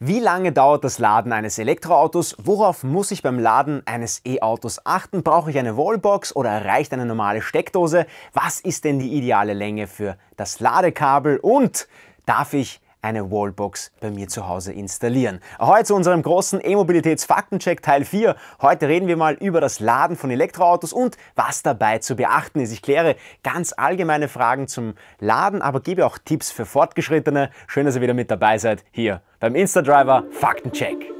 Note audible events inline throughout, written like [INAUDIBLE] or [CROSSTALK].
Wie lange dauert das Laden eines Elektroautos? Worauf muss ich beim Laden eines E-Autos achten? Brauche ich eine Wallbox oder reicht eine normale Steckdose? Was ist denn die ideale Länge für das Ladekabel? Und darf ich eine Wallbox bei mir zu Hause installieren. Heute zu unserem großen E-Mobilitäts-Faktencheck Teil 4. Heute reden wir mal über das Laden von Elektroautos und was dabei zu beachten ist. Ich kläre ganz allgemeine Fragen zum Laden, aber gebe auch Tipps für Fortgeschrittene. Schön, dass ihr wieder mit dabei seid hier beim Instadriver Faktencheck.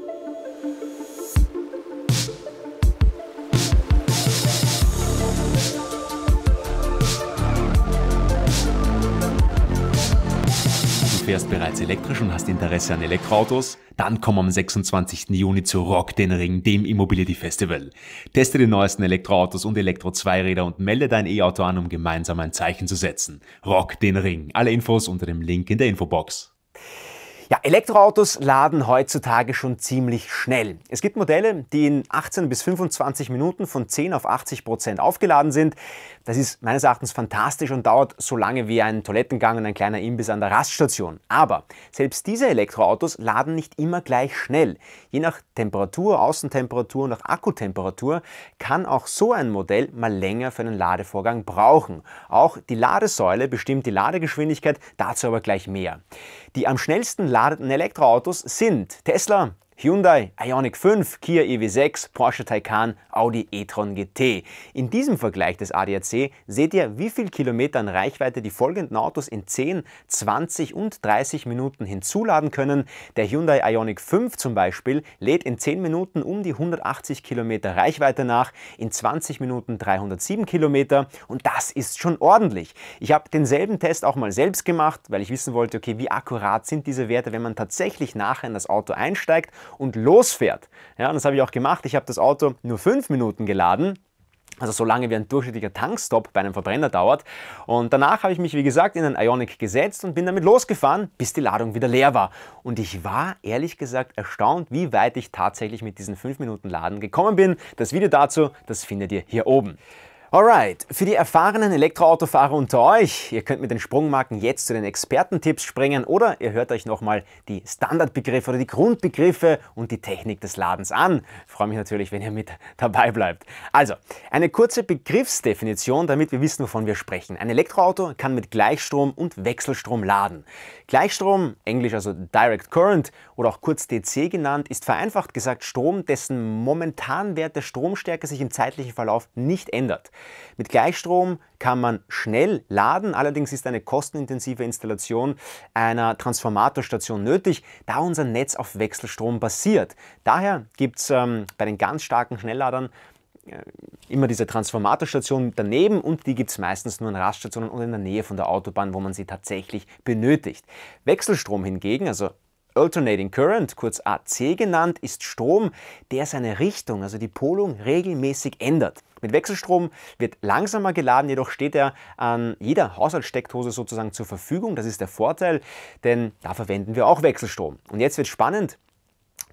fährst bereits elektrisch und hast Interesse an Elektroautos? Dann komm am 26. Juni zu Rock den Ring, dem Immobility Festival. Teste die neuesten Elektroautos und Elektro-Zweiräder und melde dein E-Auto an, um gemeinsam ein Zeichen zu setzen. Rock den Ring. Alle Infos unter dem Link in der Infobox. Ja, Elektroautos laden heutzutage schon ziemlich schnell. Es gibt Modelle, die in 18 bis 25 Minuten von 10 auf 80 Prozent aufgeladen sind. Das ist meines Erachtens fantastisch und dauert so lange wie ein Toilettengang und ein kleiner Imbiss an der Raststation. Aber selbst diese Elektroautos laden nicht immer gleich schnell. Je nach Temperatur, Außentemperatur und auch Akkutemperatur kann auch so ein Modell mal länger für einen Ladevorgang brauchen. Auch die Ladesäule bestimmt die Ladegeschwindigkeit, dazu aber gleich mehr. Die am schnellsten ladenden Elektroautos sind Tesla, Hyundai Ioniq 5, Kia EV6, Porsche Taycan, Audi e-tron GT. In diesem Vergleich des ADAC seht ihr, wie viel Kilometer an Reichweite die folgenden Autos in 10, 20 und 30 Minuten hinzuladen können. Der Hyundai Ioniq 5 zum Beispiel lädt in 10 Minuten um die 180 Kilometer Reichweite nach, in 20 Minuten 307 Kilometer und das ist schon ordentlich. Ich habe denselben Test auch mal selbst gemacht, weil ich wissen wollte, okay, wie akkurat sind diese Werte, wenn man tatsächlich nachher in das Auto einsteigt und losfährt. Ja, und das habe ich auch gemacht. Ich habe das Auto nur fünf Minuten geladen also so lange wie ein durchschnittlicher Tankstopp bei einem Verbrenner dauert. Und danach habe ich mich, wie gesagt, in den Ionic gesetzt und bin damit losgefahren, bis die Ladung wieder leer war. Und ich war ehrlich gesagt erstaunt, wie weit ich tatsächlich mit diesen 5 Minuten Laden gekommen bin. Das Video dazu, das findet ihr hier oben. Alright, für die erfahrenen Elektroautofahrer unter euch, ihr könnt mit den Sprungmarken jetzt zu den Expertentipps springen oder ihr hört euch nochmal die Standardbegriffe oder die Grundbegriffe und die Technik des Ladens an. Ich freue mich natürlich, wenn ihr mit dabei bleibt. Also, eine kurze Begriffsdefinition, damit wir wissen, wovon wir sprechen. Ein Elektroauto kann mit Gleichstrom und Wechselstrom laden. Gleichstrom, englisch also Direct Current oder auch kurz DC genannt, ist vereinfacht gesagt Strom, dessen momentan Wert der Stromstärke sich im zeitlichen Verlauf nicht ändert. Mit Gleichstrom kann man schnell laden, allerdings ist eine kostenintensive Installation einer Transformatorstation nötig, da unser Netz auf Wechselstrom basiert. Daher gibt es ähm, bei den ganz starken Schnellladern äh, immer diese Transformatorstation daneben und die gibt es meistens nur in Raststationen und in der Nähe von der Autobahn, wo man sie tatsächlich benötigt. Wechselstrom hingegen, also Alternating Current, kurz AC genannt, ist Strom, der seine Richtung, also die Polung, regelmäßig ändert. Mit Wechselstrom wird langsamer geladen, jedoch steht er an jeder Haushaltssteckdose sozusagen zur Verfügung. Das ist der Vorteil, denn da verwenden wir auch Wechselstrom. Und jetzt wird spannend.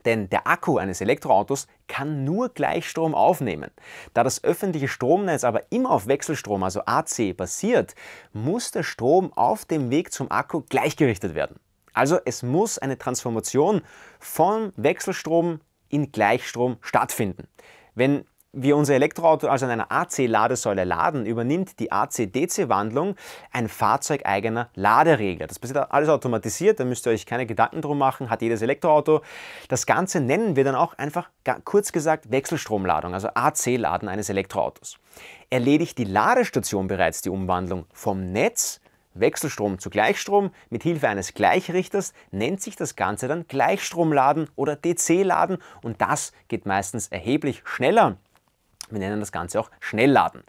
Denn der Akku eines Elektroautos kann nur Gleichstrom aufnehmen. Da das öffentliche Stromnetz aber immer auf Wechselstrom, also AC, basiert, muss der Strom auf dem Weg zum Akku gleichgerichtet werden. Also es muss eine Transformation von Wechselstrom in Gleichstrom stattfinden. Wenn wir unser Elektroauto also an einer AC-Ladesäule laden, übernimmt die AC-DC-Wandlung ein fahrzeugeigener Laderegler. Das passiert alles automatisiert, da müsst ihr euch keine Gedanken drum machen, hat jedes Elektroauto. Das Ganze nennen wir dann auch einfach kurz gesagt Wechselstromladung, also AC-Laden eines Elektroautos. Erledigt die Ladestation bereits die Umwandlung vom Netz Wechselstrom zu Gleichstrom mit Hilfe eines Gleichrichters nennt sich das Ganze dann Gleichstromladen oder DC-Laden und das geht meistens erheblich schneller wir nennen das Ganze auch Schnellladen.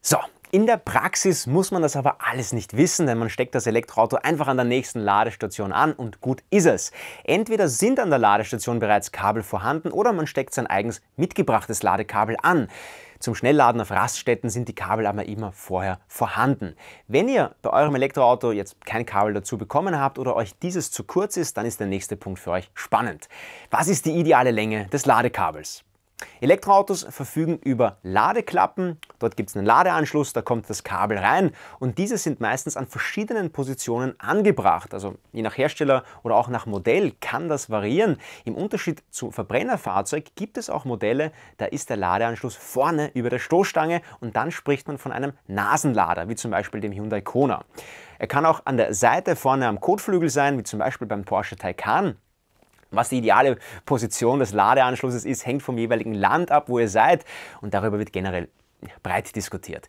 So, in der Praxis muss man das aber alles nicht wissen, denn man steckt das Elektroauto einfach an der nächsten Ladestation an und gut ist es. Entweder sind an der Ladestation bereits Kabel vorhanden oder man steckt sein eigens mitgebrachtes Ladekabel an. Zum Schnellladen auf Raststätten sind die Kabel aber immer vorher vorhanden. Wenn ihr bei eurem Elektroauto jetzt kein Kabel dazu bekommen habt oder euch dieses zu kurz ist, dann ist der nächste Punkt für euch spannend. Was ist die ideale Länge des Ladekabels? Elektroautos verfügen über Ladeklappen. Dort gibt es einen Ladeanschluss, da kommt das Kabel rein und diese sind meistens an verschiedenen Positionen angebracht. Also je nach Hersteller oder auch nach Modell kann das variieren. Im Unterschied zu Verbrennerfahrzeug gibt es auch Modelle, da ist der Ladeanschluss vorne über der Stoßstange und dann spricht man von einem Nasenlader, wie zum Beispiel dem Hyundai Kona. Er kann auch an der Seite vorne am Kotflügel sein, wie zum Beispiel beim Porsche Taycan. Was die ideale Position des Ladeanschlusses ist, hängt vom jeweiligen Land ab, wo ihr seid und darüber wird generell breit diskutiert.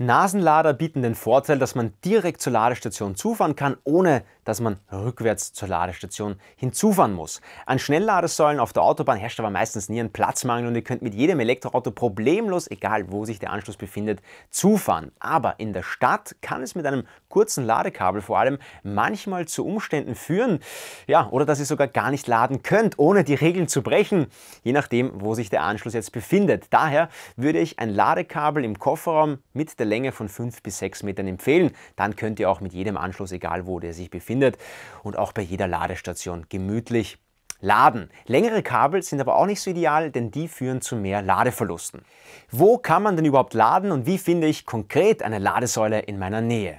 Nasenlader bieten den Vorteil, dass man direkt zur Ladestation zufahren kann, ohne dass man rückwärts zur Ladestation hinzufahren muss. An Schnellladesäulen auf der Autobahn herrscht aber meistens nie ein Platzmangel und ihr könnt mit jedem Elektroauto problemlos, egal wo sich der Anschluss befindet, zufahren. Aber in der Stadt kann es mit einem kurzen Ladekabel vor allem manchmal zu Umständen führen, ja, oder dass ihr sogar gar nicht laden könnt, ohne die Regeln zu brechen, je nachdem, wo sich der Anschluss jetzt befindet. Daher würde ich ein Ladekabel im Kofferraum mit der Länge von 5 bis 6 Metern empfehlen. Dann könnt ihr auch mit jedem Anschluss, egal wo der sich befindet, findet und auch bei jeder Ladestation gemütlich laden. Längere Kabel sind aber auch nicht so ideal, denn die führen zu mehr Ladeverlusten. Wo kann man denn überhaupt laden und wie finde ich konkret eine Ladesäule in meiner Nähe?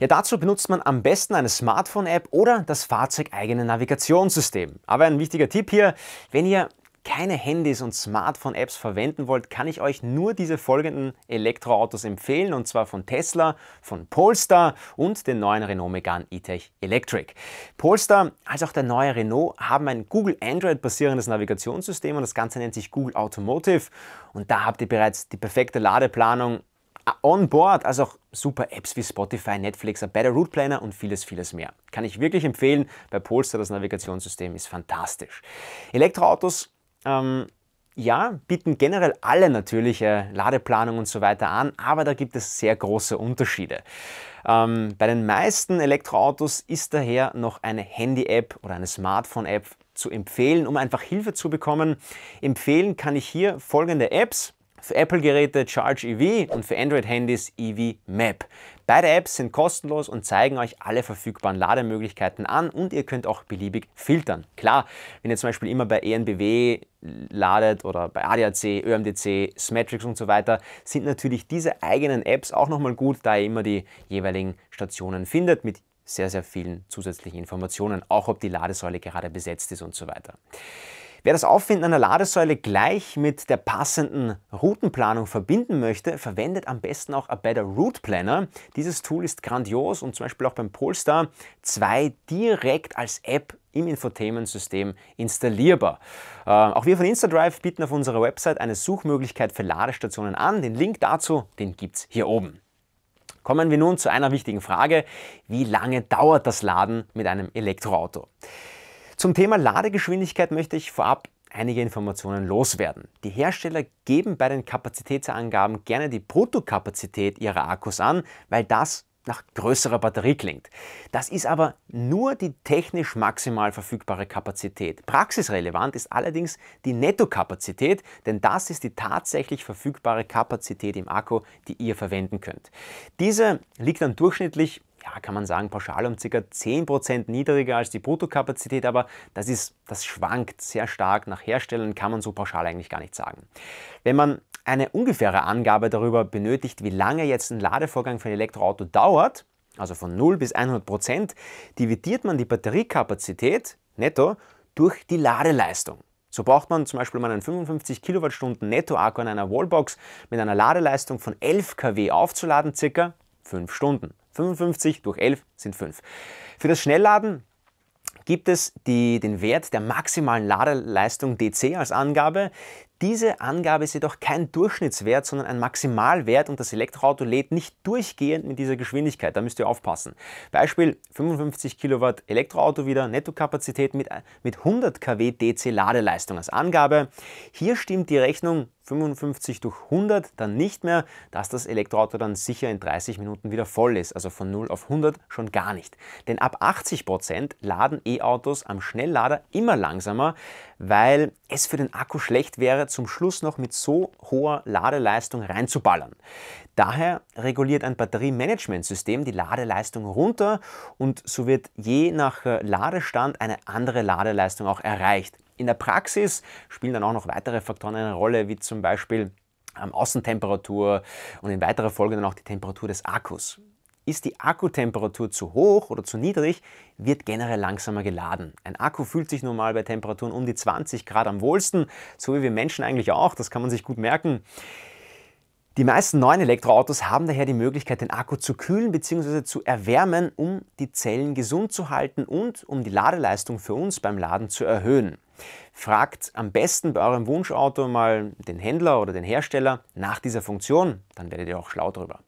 Ja, dazu benutzt man am besten eine Smartphone-App oder das fahrzeugeigene Navigationssystem. Aber ein wichtiger Tipp hier, wenn ihr keine Handys und Smartphone-Apps verwenden wollt, kann ich euch nur diese folgenden Elektroautos empfehlen, und zwar von Tesla, von Polestar und den neuen Renault Megane E-Tech Electric. Polestar als auch der neue Renault haben ein Google Android-basierendes Navigationssystem und das Ganze nennt sich Google Automotive. Und da habt ihr bereits die perfekte Ladeplanung on board, also auch super Apps wie Spotify, Netflix, ein Better Route Planner und vieles, vieles mehr. Kann ich wirklich empfehlen. Bei Polestar das Navigationssystem ist fantastisch. Elektroautos ähm, ja, bieten generell alle natürliche äh, Ladeplanung und so weiter an, aber da gibt es sehr große Unterschiede. Ähm, bei den meisten Elektroautos ist daher noch eine Handy-App oder eine Smartphone-App zu empfehlen, um einfach Hilfe zu bekommen. Empfehlen kann ich hier folgende Apps. Für Apple-Geräte Charge EV und für Android-Handys EV Map. Beide Apps sind kostenlos und zeigen euch alle verfügbaren Lademöglichkeiten an und ihr könnt auch beliebig filtern. Klar, wenn ihr zum Beispiel immer bei ENBW ladet oder bei ADAC, ÖMDC, Smetrix und so weiter, sind natürlich diese eigenen Apps auch nochmal gut, da ihr immer die jeweiligen Stationen findet mit sehr, sehr vielen zusätzlichen Informationen, auch ob die Ladesäule gerade besetzt ist und so weiter. Wer das Auffinden einer Ladesäule gleich mit der passenden Routenplanung verbinden möchte, verwendet am besten auch ein Better Route Planner. Dieses Tool ist grandios und zum Beispiel auch beim Polestar 2 direkt als App im Infotainment-System installierbar. Äh, auch wir von InstaDrive bieten auf unserer Website eine Suchmöglichkeit für Ladestationen an. Den Link dazu, den es hier oben. Kommen wir nun zu einer wichtigen Frage. Wie lange dauert das Laden mit einem Elektroauto? Zum Thema Ladegeschwindigkeit möchte ich vorab einige Informationen loswerden. Die Hersteller geben bei den Kapazitätsangaben gerne die Bruttokapazität ihrer Akkus an, weil das nach größerer Batterie klingt. Das ist aber nur die technisch maximal verfügbare Kapazität. Praxisrelevant ist allerdings die Nettokapazität, denn das ist die tatsächlich verfügbare Kapazität im Akku, die ihr verwenden könnt. Diese liegt dann durchschnittlich klar kann man sagen, pauschal um ca. 10% niedriger als die Bruttokapazität, aber das, ist, das schwankt sehr stark nach Herstellern, kann man so pauschal eigentlich gar nicht sagen. Wenn man eine ungefähre Angabe darüber benötigt, wie lange jetzt ein Ladevorgang für ein Elektroauto dauert, also von 0 bis 100 dividiert man die Batteriekapazität netto durch die Ladeleistung. So braucht man zum Beispiel mal einen 55 Kilowattstunden Netto-Akku in einer Wallbox mit einer Ladeleistung von 11 kW aufzuladen, circa 5 Stunden. 55 durch 11 sind 5. Für das Schnellladen gibt es die, den Wert der maximalen Ladeleistung DC als Angabe. Diese Angabe ist jedoch kein Durchschnittswert, sondern ein Maximalwert und das Elektroauto lädt nicht durchgehend mit dieser Geschwindigkeit. Da müsst ihr aufpassen. Beispiel 55 Kilowatt Elektroauto wieder, Nettokapazität mit, mit 100 kW DC Ladeleistung als Angabe. Hier stimmt die Rechnung 55 durch 100 dann nicht mehr, dass das Elektroauto dann sicher in 30 Minuten wieder voll ist. Also von 0 auf 100 schon gar nicht. Denn ab 80% Prozent laden E-Autos am Schnelllader immer langsamer, weil es für den Akku schlecht wäre, zum Schluss noch mit so hoher Ladeleistung reinzuballern. Daher reguliert ein Batteriemanagementsystem die Ladeleistung runter und so wird je nach äh, Ladestand eine andere Ladeleistung auch erreicht. In der Praxis spielen dann auch noch weitere Faktoren eine Rolle, wie zum Beispiel ähm, Außentemperatur und in weiterer Folge dann auch die Temperatur des Akkus. Ist die Akkutemperatur zu hoch oder zu niedrig, wird generell langsamer geladen. Ein Akku fühlt sich nun mal bei Temperaturen um die 20 Grad am wohlsten, so wie wir Menschen eigentlich auch, das kann man sich gut merken. Die meisten neuen Elektroautos haben daher die Möglichkeit, den Akku zu kühlen bzw. zu erwärmen, um die Zellen gesund zu halten und um die Ladeleistung für uns beim Laden zu erhöhen. Fragt am besten bei eurem Wunschauto mal den Händler oder den Hersteller nach dieser Funktion, dann werdet ihr auch schlau drüber.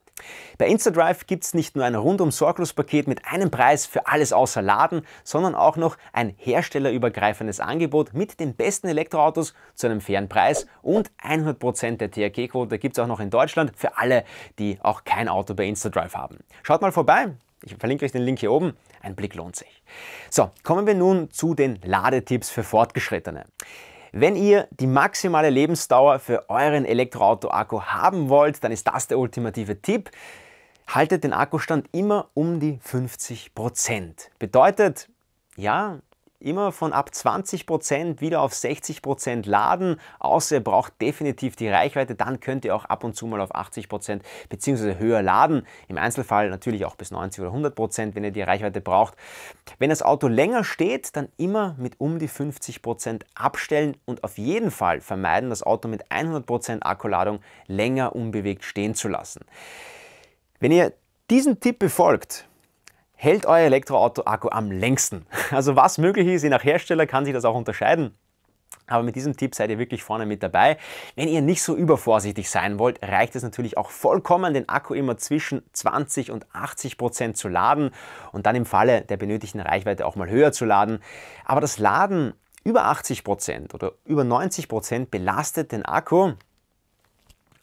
Bei InstaDrive gibt es nicht nur ein rundum sorglos Paket mit einem Preis für alles außer Laden, sondern auch noch ein herstellerübergreifendes Angebot mit den besten Elektroautos zu einem fairen Preis und 100% der THG-Quote gibt es auch noch in Deutschland für alle, die auch kein Auto bei InstaDrive haben. Schaut mal vorbei, ich verlinke euch den Link hier oben. Ein Blick lohnt sich. So, kommen wir nun zu den Ladetipps für Fortgeschrittene. Wenn ihr die maximale Lebensdauer für euren Elektroauto-Akku haben wollt, dann ist das der ultimative Tipp. Haltet den Akkustand immer um die 50%. Bedeutet, ja, immer von ab 20% wieder auf 60% laden, außer ihr braucht definitiv die Reichweite, dann könnt ihr auch ab und zu mal auf 80% bzw. höher laden. Im Einzelfall natürlich auch bis 90 oder 100%, wenn ihr die Reichweite braucht. Wenn das Auto länger steht, dann immer mit um die 50% abstellen und auf jeden Fall vermeiden, das Auto mit 100% Akkuladung länger unbewegt stehen zu lassen. Wenn ihr diesen Tipp befolgt, hält euer Elektroauto-Akku am längsten. [LAUGHS] Also was möglich ist, je nach Hersteller kann sich das auch unterscheiden. Aber mit diesem Tipp seid ihr wirklich vorne mit dabei. Wenn ihr nicht so übervorsichtig sein wollt, reicht es natürlich auch vollkommen, den Akku immer zwischen 20 und 80 Prozent zu laden und dann im Falle der benötigten Reichweite auch mal höher zu laden. Aber das Laden über 80 Prozent oder über 90 Prozent belastet den Akku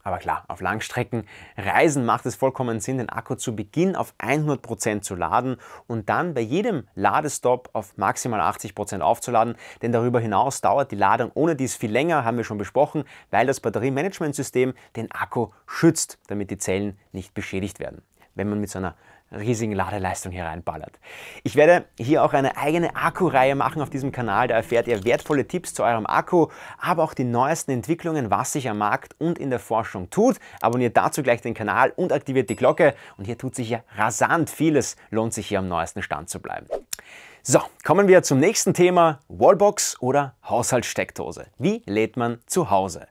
aber klar, auf Langstreckenreisen macht es vollkommen Sinn, den Akku zu Beginn auf 100% Prozent zu laden und dann bei jedem Ladestopp auf maximal 80% Prozent aufzuladen. Denn darüber hinaus dauert die Ladung ohne dies viel länger, haben wir schon besprochen, weil das Batteriemanagementsystem den Akku schützt, damit die Zellen nicht beschädigt werden. Wenn man mit so einer riesigen Ladeleistung hier reinballert. Ich werde hier auch eine eigene Akku-Reihe machen auf diesem Kanal. Da erfährt ihr wertvolle Tipps zu eurem Akku, aber auch die neuesten Entwicklungen, was sich am Markt und in der Forschung tut. Abonniert dazu gleich den Kanal und aktiviert die Glocke. Und hier tut sich ja rasant vieles. Lohnt sich hier am neuesten Stand zu bleiben. So, kommen wir zum nächsten Thema, Wallbox oder Haushaltssteckdose. Wie lädt man zu Hause?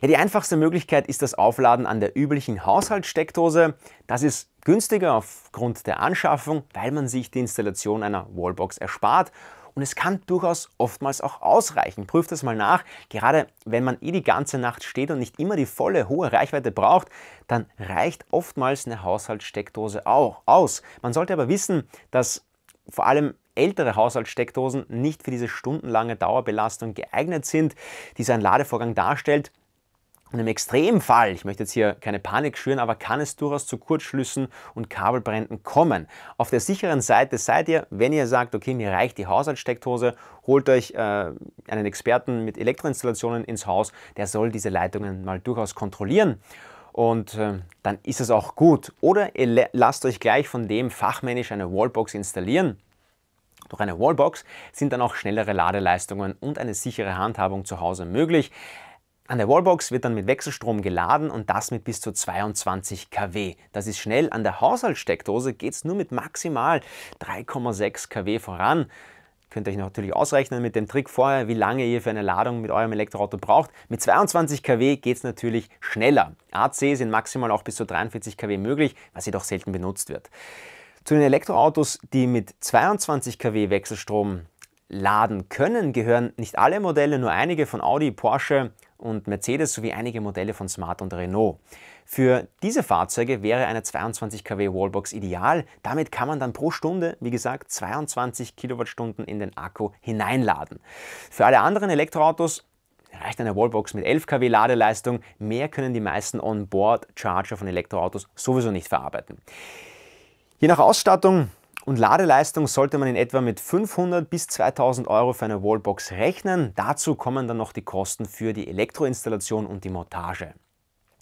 Ja, die einfachste Möglichkeit ist das Aufladen an der üblichen Haushaltssteckdose. Das ist günstiger aufgrund der Anschaffung, weil man sich die Installation einer Wallbox erspart. Und es kann durchaus oftmals auch ausreichen. Prüft das mal nach. Gerade wenn man eh die ganze Nacht steht und nicht immer die volle, hohe Reichweite braucht, dann reicht oftmals eine Haushaltssteckdose auch aus. Man sollte aber wissen, dass vor allem ältere Haushaltssteckdosen nicht für diese stundenlange Dauerbelastung geeignet sind, die so ein Ladevorgang darstellt. Und im Extremfall, ich möchte jetzt hier keine Panik schüren, aber kann es durchaus zu Kurzschlüssen und Kabelbränden kommen. Auf der sicheren Seite seid ihr, wenn ihr sagt, okay, mir reicht die Haushaltsstecktose, holt euch äh, einen Experten mit Elektroinstallationen ins Haus, der soll diese Leitungen mal durchaus kontrollieren und äh, dann ist es auch gut. Oder ihr lasst euch gleich von dem fachmännisch eine Wallbox installieren. Durch eine Wallbox sind dann auch schnellere Ladeleistungen und eine sichere Handhabung zu Hause möglich. An der Wallbox wird dann mit Wechselstrom geladen und das mit bis zu 22 kW. Das ist schnell. An der Haushaltssteckdose geht es nur mit maximal 3,6 kW voran. Könnt ihr euch natürlich ausrechnen mit dem Trick vorher, wie lange ihr für eine Ladung mit eurem Elektroauto braucht. Mit 22 kW geht es natürlich schneller. AC sind maximal auch bis zu 43 kW möglich, was jedoch selten benutzt wird. Zu den Elektroautos, die mit 22 kW Wechselstrom laden können, gehören nicht alle Modelle, nur einige von Audi, Porsche, und Mercedes sowie einige Modelle von Smart und Renault. Für diese Fahrzeuge wäre eine 22 kW Wallbox ideal. Damit kann man dann pro Stunde, wie gesagt, 22 Kilowattstunden in den Akku hineinladen. Für alle anderen Elektroautos reicht eine Wallbox mit 11 kW Ladeleistung. Mehr können die meisten Onboard-Charger von Elektroautos sowieso nicht verarbeiten. Je nach Ausstattung und Ladeleistung sollte man in etwa mit 500 bis 2000 Euro für eine Wallbox rechnen. Dazu kommen dann noch die Kosten für die Elektroinstallation und die Montage.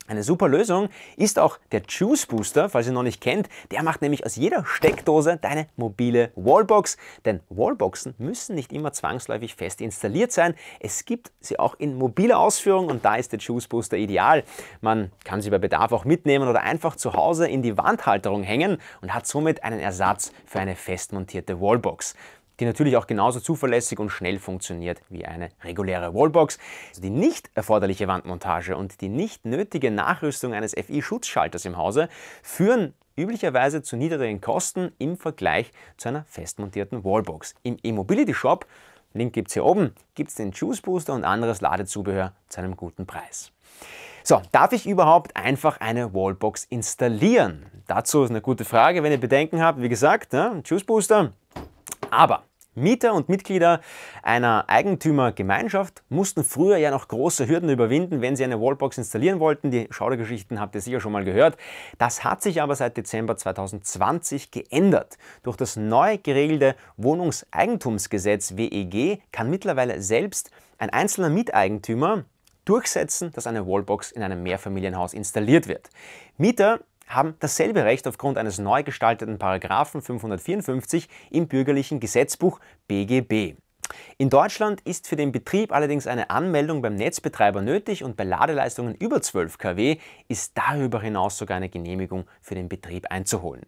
Eine super Lösung ist auch der Juice Booster, falls ihr ihn noch nicht kennt. Der macht nämlich aus jeder Steckdose deine mobile Wallbox. Denn Wallboxen müssen nicht immer zwangsläufig fest installiert sein. Es gibt sie auch in mobiler Ausführung und da ist der Juice Booster ideal. Man kann sie bei Bedarf auch mitnehmen oder einfach zu Hause in die Wandhalterung hängen und hat somit einen Ersatz für eine fest montierte Wallbox die natürlich auch genauso zuverlässig und schnell funktioniert wie eine reguläre Wallbox. Also die nicht erforderliche Wandmontage und die nicht nötige Nachrüstung eines FI-Schutzschalters im Hause führen üblicherweise zu niedrigen Kosten im Vergleich zu einer festmontierten Wallbox. Im E-Mobility Shop, Link gibt es hier oben, gibt es den Juice Booster und anderes Ladezubehör zu einem guten Preis. So, darf ich überhaupt einfach eine Wallbox installieren? Dazu ist eine gute Frage, wenn ihr Bedenken habt. Wie gesagt, ne, Juice Booster, aber Mieter und Mitglieder einer Eigentümergemeinschaft mussten früher ja noch große Hürden überwinden, wenn sie eine Wallbox installieren wollten. Die Schaudergeschichten habt ihr sicher schon mal gehört. Das hat sich aber seit Dezember 2020 geändert. Durch das neu geregelte Wohnungseigentumsgesetz WEG kann mittlerweile selbst ein einzelner Miteigentümer durchsetzen, dass eine Wallbox in einem Mehrfamilienhaus installiert wird. Mieter haben dasselbe Recht aufgrund eines neu gestalteten Paragraphen 554 im bürgerlichen Gesetzbuch BGB. In Deutschland ist für den Betrieb allerdings eine Anmeldung beim Netzbetreiber nötig und bei Ladeleistungen über 12 kW ist darüber hinaus sogar eine Genehmigung für den Betrieb einzuholen.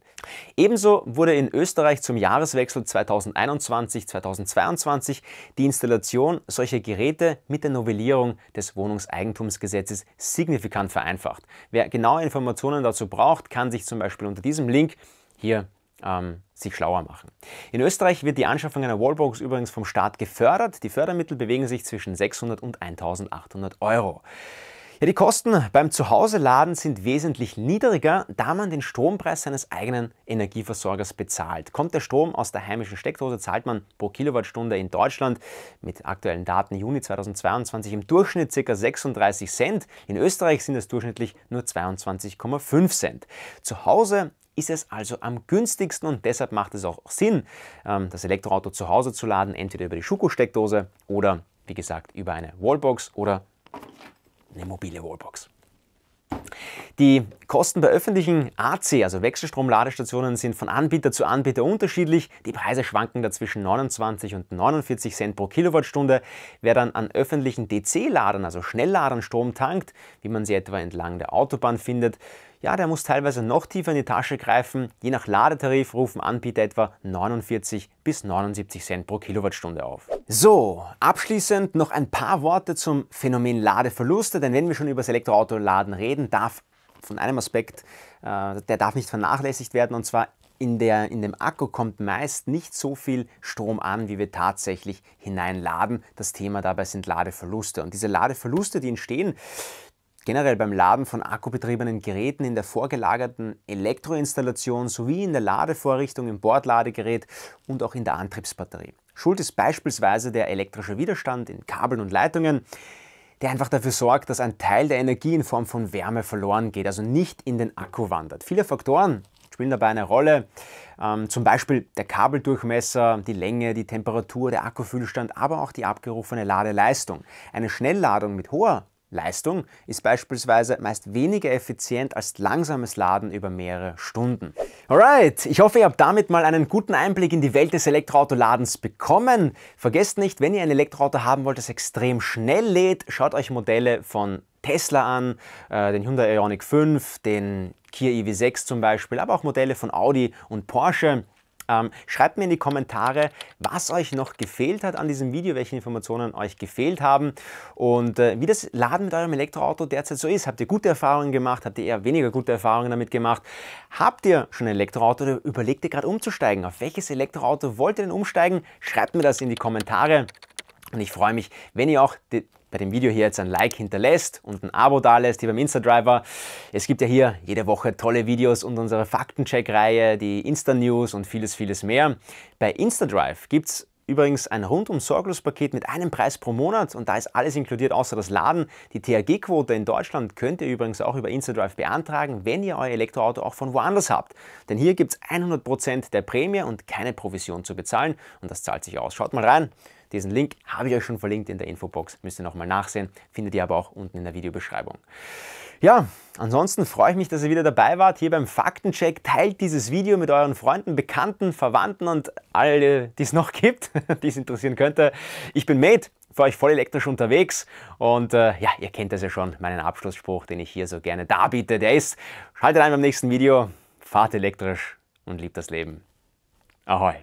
Ebenso wurde in Österreich zum Jahreswechsel 2021-2022 die Installation solcher Geräte mit der Novellierung des Wohnungseigentumsgesetzes signifikant vereinfacht. Wer genaue Informationen dazu braucht, kann sich zum Beispiel unter diesem Link hier ähm, sich schlauer machen. In Österreich wird die Anschaffung einer Wallbox übrigens vom Staat gefördert. Die Fördermittel bewegen sich zwischen 600 und 1800 Euro. Ja, die Kosten beim Zuhauseladen sind wesentlich niedriger, da man den Strompreis seines eigenen Energieversorgers bezahlt. Kommt der Strom aus der heimischen Steckdose, zahlt man pro Kilowattstunde in Deutschland mit aktuellen Daten Juni 2022 im Durchschnitt ca. 36 Cent. In Österreich sind es durchschnittlich nur 22,5 Cent. Zu Hause ist es also am günstigsten und deshalb macht es auch Sinn, ähm, das Elektroauto zu Hause zu laden, entweder über die Schuko-Steckdose oder wie gesagt über eine Wallbox oder eine mobile Wallbox. Die Kosten bei öffentlichen AC, also Wechselstrom-Ladestationen, sind von Anbieter zu Anbieter unterschiedlich. Die Preise schwanken da zwischen 29 und 49 Cent pro Kilowattstunde. Wer dann an öffentlichen DC-Ladern, also Schnellladern, Strom tankt, wie man sie etwa entlang der Autobahn findet, ja, der muss teilweise noch tiefer in die Tasche greifen. Je nach Ladetarif rufen Anbieter etwa 49 bis 79 Cent pro Kilowattstunde auf. So, abschließend noch ein paar Worte zum Phänomen Ladeverluste, denn wenn wir schon über das Elektroautoladen reden, darf von einem Aspekt, äh, der darf nicht vernachlässigt werden, und zwar in, der, in dem Akku kommt meist nicht so viel Strom an, wie wir tatsächlich hineinladen. Das Thema dabei sind Ladeverluste. Und diese Ladeverluste, die entstehen, Generell beim Laden von akkubetriebenen Geräten in der vorgelagerten Elektroinstallation sowie in der Ladevorrichtung im Bordladegerät und auch in der Antriebsbatterie. Schuld ist beispielsweise der elektrische Widerstand in Kabeln und Leitungen, der einfach dafür sorgt, dass ein Teil der Energie in Form von Wärme verloren geht, also nicht in den Akku wandert. Viele Faktoren spielen dabei eine Rolle, ähm, zum Beispiel der Kabeldurchmesser, die Länge, die Temperatur, der Akkufüllstand, aber auch die abgerufene Ladeleistung. Eine Schnellladung mit hoher Leistung ist beispielsweise meist weniger effizient als langsames Laden über mehrere Stunden. Alright, ich hoffe, ihr habt damit mal einen guten Einblick in die Welt des Elektroautoladens bekommen. Vergesst nicht, wenn ihr ein Elektroauto haben wollt, das extrem schnell lädt, schaut euch Modelle von Tesla an, äh, den Hyundai Ioniq 5, den Kia EV6 zum Beispiel, aber auch Modelle von Audi und Porsche. Ähm, schreibt mir in die Kommentare, was euch noch gefehlt hat an diesem Video, welche Informationen euch gefehlt haben und äh, wie das Laden mit eurem Elektroauto derzeit so ist. Habt ihr gute Erfahrungen gemacht? Habt ihr eher weniger gute Erfahrungen damit gemacht? Habt ihr schon ein Elektroauto oder überlegt ihr gerade umzusteigen? Auf welches Elektroauto wollt ihr denn umsteigen? Schreibt mir das in die Kommentare. Und ich freue mich, wenn ihr auch bei dem Video hier jetzt ein Like hinterlässt und ein Abo dalässt, hier beim Insta-Driver. Es gibt ja hier jede Woche tolle Videos und unsere Faktencheck-Reihe, die Insta-News und vieles, vieles mehr. Bei Insta-Drive gibt es Übrigens ein rundum sorglos Paket mit einem Preis pro Monat und da ist alles inkludiert außer das Laden. Die THG-Quote in Deutschland könnt ihr übrigens auch über InstaDrive beantragen, wenn ihr euer Elektroauto auch von woanders habt. Denn hier gibt es 100% der Prämie und keine Provision zu bezahlen und das zahlt sich aus. Schaut mal rein. Diesen Link habe ich euch schon verlinkt in der Infobox, müsst ihr nochmal nachsehen, findet ihr aber auch unten in der Videobeschreibung. Ja, ansonsten freue ich mich, dass ihr wieder dabei wart hier beim Faktencheck. Teilt dieses Video mit euren Freunden, Bekannten, Verwandten und alle, die es noch gibt, [LAUGHS] die es interessieren könnte. Ich bin Mate, für euch voll elektrisch unterwegs und äh, ja, ihr kennt das ja schon, meinen Abschlussspruch, den ich hier so gerne darbiete, der ist, schaltet ein beim nächsten Video, fahrt elektrisch und liebt das Leben. Ahoi!